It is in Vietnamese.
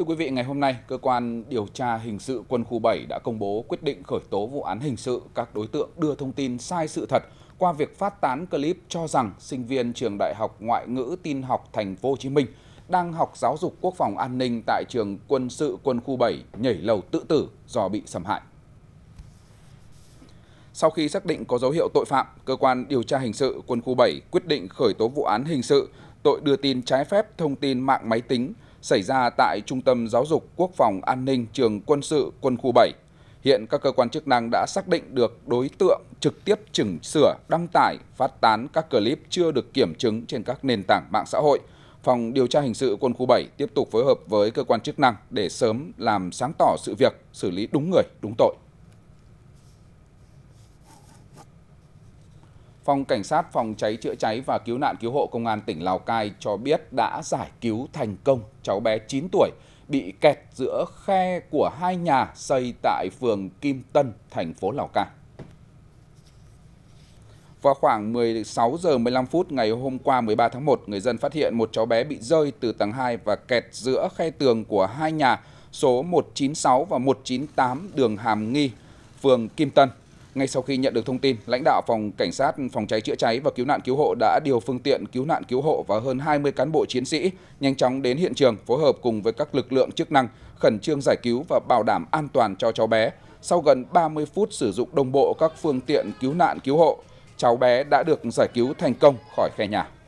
Thưa quý vị, ngày hôm nay, cơ quan điều tra hình sự quân khu 7 đã công bố quyết định khởi tố vụ án hình sự các đối tượng đưa thông tin sai sự thật qua việc phát tán clip cho rằng sinh viên trường Đại học Ngoại ngữ Tin học Thành phố Hồ Chí Minh đang học giáo dục quốc phòng an ninh tại trường quân sự quân khu 7 nhảy lầu tự tử do bị xâm hại. Sau khi xác định có dấu hiệu tội phạm, cơ quan điều tra hình sự quân khu 7 quyết định khởi tố vụ án hình sự tội đưa tin trái phép thông tin mạng máy tính xảy ra tại Trung tâm Giáo dục Quốc phòng An ninh Trường Quân sự Quân khu 7. Hiện các cơ quan chức năng đã xác định được đối tượng trực tiếp chỉnh sửa, đăng tải, phát tán các clip chưa được kiểm chứng trên các nền tảng mạng xã hội. Phòng điều tra hình sự quân khu 7 tiếp tục phối hợp với cơ quan chức năng để sớm làm sáng tỏ sự việc, xử lý đúng người, đúng tội. Phòng Cảnh sát Phòng cháy chữa cháy và Cứu nạn Cứu hộ Công an tỉnh Lào Cai cho biết đã giải cứu thành công cháu bé 9 tuổi bị kẹt giữa khe của hai nhà xây tại phường Kim Tân, thành phố Lào Cai. Vào khoảng 16 giờ 15 phút ngày hôm qua 13 tháng 1, người dân phát hiện một cháu bé bị rơi từ tầng 2 và kẹt giữa khe tường của hai nhà số 196 và 198 đường Hàm Nghi, phường Kim Tân ngay sau khi nhận được thông tin lãnh đạo phòng cảnh sát phòng cháy chữa cháy và cứu nạn cứu hộ đã điều phương tiện cứu nạn cứu hộ và hơn 20 cán bộ chiến sĩ nhanh chóng đến hiện trường phối hợp cùng với các lực lượng chức năng khẩn trương giải cứu và bảo đảm an toàn cho cháu bé sau gần 30 phút sử dụng đồng bộ các phương tiện cứu nạn cứu hộ cháu bé đã được giải cứu thành công khỏi khe nhà